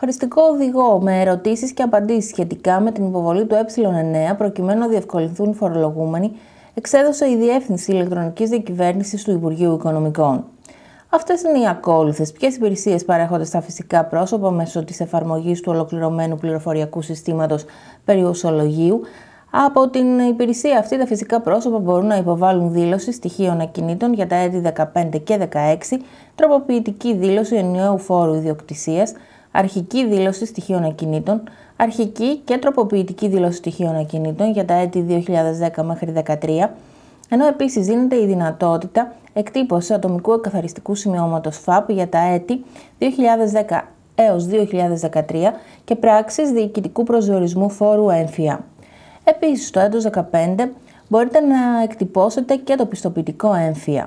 Χρηστικό οδηγό με ερωτήσεις και απαντήσεις σχετικά με την υποβολή του ε9 προκειμένου να διευκολυνθούν φορολογούμενοι εξέδωσε η Διεύθυνση Ηλεκτρονικής διακυβέρνησης του Υπουργείου Οικονομικών. Αυτές είναι οι ακόλουθες. Ποιες υπηρεσίες παρέχονται στα φυσικά πρόσωπα μέσω της εφαρμογής του ολοκληρωμένου πληροφοριακού συστήματος περιουσολογίου. Από την υπηρεσία αυτή, τα φυσικά πρόσωπα μπορούν να υποβάλουν δήλωση στοιχείων ακινήτων για τα έτη 15 και 16, τροποποιητική δήλωση ενιαίου φόρου ιδιοκτησίας, αρχική δήλωση στοιχείων ακινήτων, αρχική και τροποποιητική δήλωση στοιχείων ακινήτων για τα έτη 2010 μέχρι 2013, ενώ επίσης δίνεται η δυνατότητα εκτύπωση ατομικού εκαθαριστικού σημειώματος ΦΑΠ για τα έτη 2010 έως 2013 και πράξεις διοικητικού προσδιορισμού φόρου έμφυα. Επίσης, το έτος 15 μπορείτε να εκτυπώσετε και το πιστοποιητικό έμφυα.